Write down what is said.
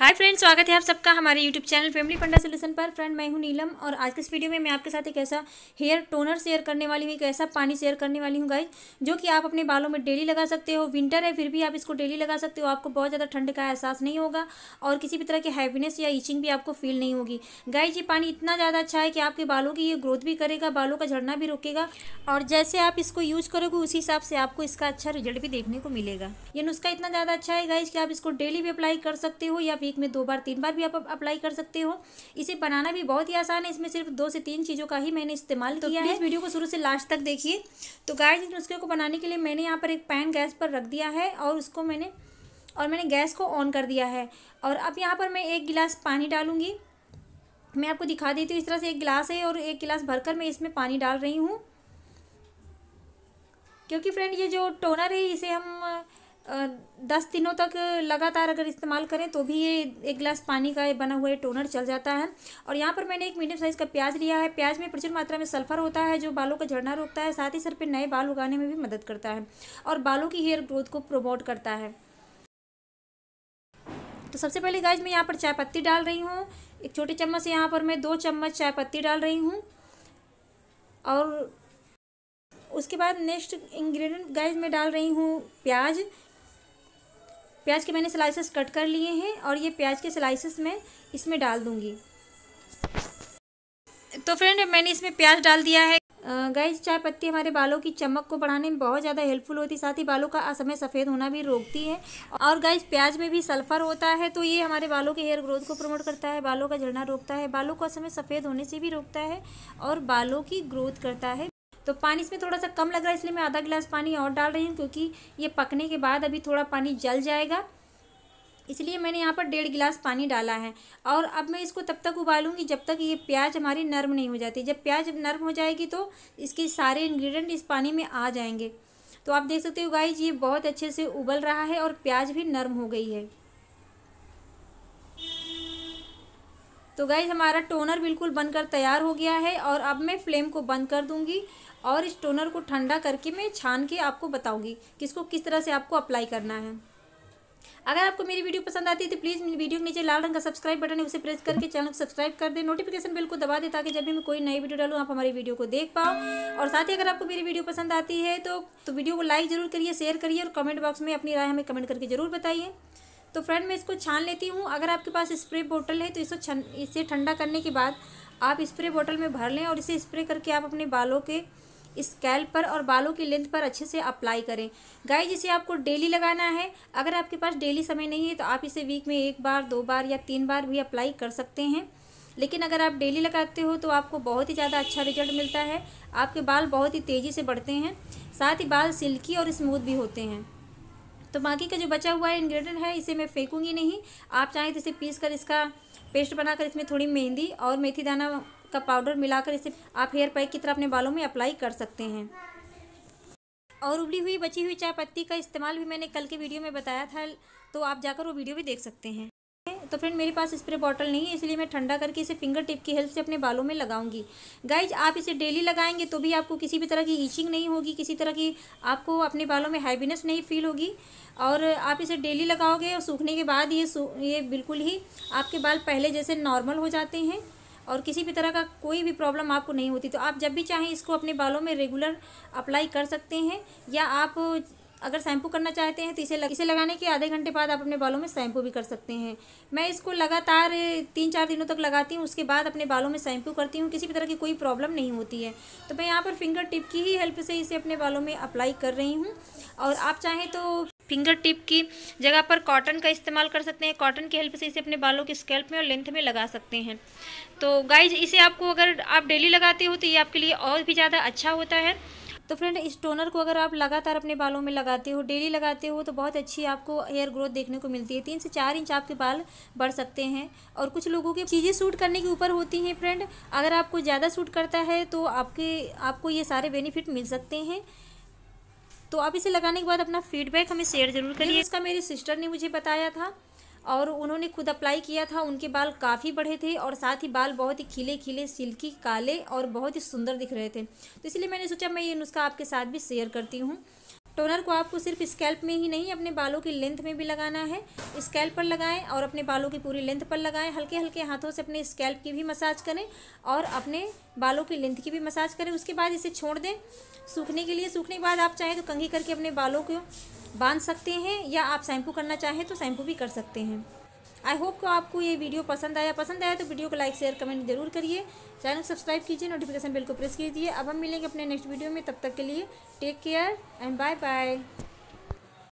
hi friends स्वागत है आप सबका हमारे YouTube channel family panda solution पर फ्रेंड मैं हूं नीलम और आज के इस वीडियो में मैं आपके साथ एक ऐसा हेयर टोनर शेयर करने वाली हूं एक ऐसा पानी शेयर करने वाली हूं गाइस जो कि आप अपने बालों में डेली लगा सकते हो विंटर है फिर भी आप इसको डेली लगा सकते हो आपको बहुत ज़्यादा ठंड का एहसास नहीं होगा और किसी भी तरह की हैवीनेस या ईचिंग भी आपको फील नहीं होगी गाइज ये पानी इतना ज़्यादा अच्छा है कि आपके बालों की ये ग्रोथ भी करेगा बालों का झड़ना भी रोकेगा और जैसे आप इसको यूज़ करोगे उसी हिसाब से आपको इसका अच्छा रिजल्ट भी देखने को मिलेगा ये नुस्खा इतना ज़्यादा अच्छा है गाइज कि आप इसको डेली भी अप्लाई कर सकते हो या वीक में दो बार तीन बार भी आप अप्लाई कर सकते हो इसे बनाना भी बहुत ही आसान है इसमें सिर्फ दो से तीन चीज़ों का ही मैंने इस्तेमाल तो किया है इस वीडियो को शुरू से लास्ट तक देखिए तो गाय जिस नुस्खे को बनाने के लिए मैंने यहाँ पर एक पैन गैस पर रख दिया है और उसको मैंने और मैंने गैस को ऑन कर दिया है और अब यहाँ पर मैं एक गिलास पानी डालूँगी मैं आपको दिखा देती हूँ इस तरह से एक गिलास है और एक गिलास भरकर मैं इसमें पानी डाल रही हूँ क्योंकि फ्रेंड ये जो टोनर है इसे हम दस दिनों तक लगातार अगर इस्तेमाल करें तो भी ये एक गिलास पानी का बना हुआ टोनर चल जाता है और यहाँ पर मैंने एक मीडियम साइज़ का प्याज लिया है प्याज में प्रचुर मात्रा में सल्फर होता है जो बालों का झड़ना रोकता है साथ ही सर पर नए बाल उगाने में भी मदद करता है और बालों की हेयर ग्रोथ को प्रमोट करता है तो सबसे पहले गाइज मैं यहाँ पर चाय पत्ती डाल रही हूँ एक छोटे चम्मच से यहाँ पर मैं दो चम्मच चाय पत्ती डाल रही हूँ और उसके बाद नेक्स्ट इंग्रेडिएंट गाइज मैं डाल रही हूँ प्याज प्याज के मैंने स्लाइसेस कट कर लिए हैं और ये प्याज के स्लाइसेस मैं इसमें डाल दूँगी तो फ्रेंड मैंने इसमें प्याज डाल दिया है गाय चाय पत्ती हमारे बालों की चमक को बढ़ाने में बहुत ज़्यादा हेल्पफुल होती है साथ ही बालों का असमय सफ़ेद होना भी रोकती है और गाय प्याज में भी सल्फर होता है तो ये हमारे बालों के हेयर ग्रोथ को प्रमोट करता है बालों का झड़ना रोकता है बालों को असमय सफ़ेद होने से भी रोकता है और बालों की ग्रोथ करता है तो पानी इसमें थोड़ा सा कम लग रहा है इसलिए मैं आधा गिलास पानी और डाल रही हूँ क्योंकि ये पकने के बाद अभी थोड़ा पानी जल जाएगा इसलिए मैंने यहाँ पर डेढ़ गिलास पानी डाला है और अब मैं इसको तब तक उबालूंगी जब तक ये प्याज हमारी नरम नहीं हो जाती जब प्याज नरम हो जाएगी तो इसके सारे इन्ग्रीडियंट इस पानी में आ जाएंगे तो आप देख सकते हो गाइज ये बहुत अच्छे से उबल रहा है और प्याज भी नरम हो गई है तो गाइज हमारा टोनर बिल्कुल बनकर तैयार हो गया है और अब मैं फ्लेम को बंद कर दूंगी और इस टोनर को ठंडा करके मैं छान के आपको बताऊँगी कि इसको किस तरह से आपको अप्लाई करना है अगर आपको मेरी वीडियो पसंद आती है तो प्लीज़ मेरी वीडियो के नीचे लाल रंग का सब्सक्राइब बटन है उसे प्रेस करके चैनल को सब्सक्राइब कर दे नोटिफिकेशन बिल को दबा दे ताकि जब भी मैं कोई नई वीडियो डालूँ आप हमारी वीडियो को देख पाओ और साथ ही अगर आपको मेरी वीडियो पसंद आती है तो, तो वीडियो को लाइक जरूर करिए शेयर करिए और कमेंट बॉक्स में अपनी राय हमें कमेंट करके जरूर बताइए तो फ्रेंड मैं इसको छान लेती हूँ अगर आपके पास स्प्रे बोतल है तो इसको छन इसे ठंडा करने के बाद आप स्प्रे बोतल में भर लें और इसे स्प्रे करके आप अपने बालों के स्कैल पर और बालों की लेंथ पर अच्छे से अप्लाई करें गाय जिसे आपको डेली लगाना है अगर आपके पास डेली समय नहीं है तो आप इसे वीक में एक बार दो बार या तीन बार भी अप्लाई कर सकते हैं लेकिन अगर आप डेली लगाते हो तो आपको बहुत ही ज़्यादा अच्छा रिजल्ट मिलता है आपके बाल बहुत ही तेज़ी से बढ़ते हैं साथ ही बाल सिल्की और स्मूथ भी होते हैं तो बाकी का जो बचा हुआ इन्ग्रीडियंट है इसे मैं फेंकूँगी नहीं आप चाहें तो इसे पीस कर इसका पेस्ट बनाकर इसमें थोड़ी मेहंदी और मेथी दाना का पाउडर मिलाकर इसे आप हेयर पैक की तरह अपने बालों में अप्लाई कर सकते हैं और उबली हुई बची हुई चाय पत्ती का इस्तेमाल भी मैंने कल के वीडियो में बताया था तो आप जाकर वो वीडियो भी देख सकते हैं तो फ्रेंड मेरे पास स्प्रे बॉटल नहीं है इसलिए मैं ठंडा करके इसे फिंगर टिप की हेल्प से अपने बालों में लगाऊंगी गाइज आप इसे डेली लगाएंगे तो भी आपको किसी भी तरह की ईचिंग नहीं होगी किसी तरह की आपको अपने बालों में हैवीनेस नहीं फील होगी और आप इसे डेली लगाओगे और सूखने के बाद ये ये बिल्कुल ही आपके बाल पहले जैसे नॉर्मल हो जाते हैं और किसी भी तरह का कोई भी प्रॉब्लम आपको नहीं होती तो आप जब भी चाहें इसको अपने बालों में रेगुलर अप्लाई कर सकते हैं या आप अगर शैम्पू करना चाहते हैं तो इसे लग, इसे लगाने के आधे घंटे बाद आप अपने बालों में शैम्पू भी कर सकते हैं मैं इसको लगातार तीन चार दिनों तक लगाती हूँ उसके बाद अपने बालों में शैम्पू करती हूँ किसी भी तरह की कोई प्रॉब्लम नहीं होती है तो मैं यहाँ पर फिंगर टिप की ही हेल्प से इसे अपने बालों में अप्लाई कर रही हूँ और आप चाहें तो फिंगर टिप की जगह पर कॉटन का इस्तेमाल कर सकते हैं कॉटन की हेल्प से इसे अपने बालों के स्केल्प में और लेंथ में लगा सकते हैं तो गाइज इसे आपको अगर आप डेली लगाते हो तो ये आपके लिए और भी ज़्यादा अच्छा होता है तो फ्रेंड इस टोनर को अगर आप लगातार अपने बालों में लगाते हो डेली लगाते हो तो बहुत अच्छी आपको हेयर ग्रोथ देखने को मिलती है तीन से चार इंच आपके बाल बढ़ सकते हैं और कुछ लोगों की चीज़ें सूट करने के ऊपर होती हैं फ्रेंड अगर आपको ज़्यादा सूट करता है तो आपके आपको ये सारे बेनिफिट मिल सकते हैं तो आप इसे लगाने के बाद अपना फीडबैक हमें शेयर जरूर करिए इसका मेरी सिस्टर ने मुझे बताया था और उन्होंने खुद अप्लाई किया था उनके बाल काफ़ी बड़े थे और साथ ही बाल बहुत ही खिले खिले सिल्की काले और बहुत ही सुंदर दिख रहे थे तो इसलिए मैंने सोचा मैं ये नुस्खा आपके साथ भी शेयर करती हूँ टोनर को आपको सिर्फ स्कैल्प में ही नहीं अपने बालों की लेंथ में भी लगाना है स्कैल्प पर लगाएं और अपने बालों की पूरी लेंथ पर लगाएं हल्के हल्के हाथों से अपने स्कैल्प की भी मसाज करें और अपने बालों की लेंथ की भी मसाज करें उसके बाद इसे छोड़ दें सूखने के लिए सूखने के बाद आप चाहें तो कंघी करके अपने बालों को बांध सकते हैं या आप शैम्पू करना चाहें तो शैम्पू भी कर सकते हैं आई होप को आपको ये वीडियो पसंद आया पसंद आया तो वीडियो को लाइक शेयर कमेंट जरूर करिए चैनल सब्सक्राइब कीजिए नोटिफिकेशन बिल को प्रेस कीजिए अब हम मिलेंगे अपने नेक्स्ट वीडियो में तब तक के लिए take care and bye bye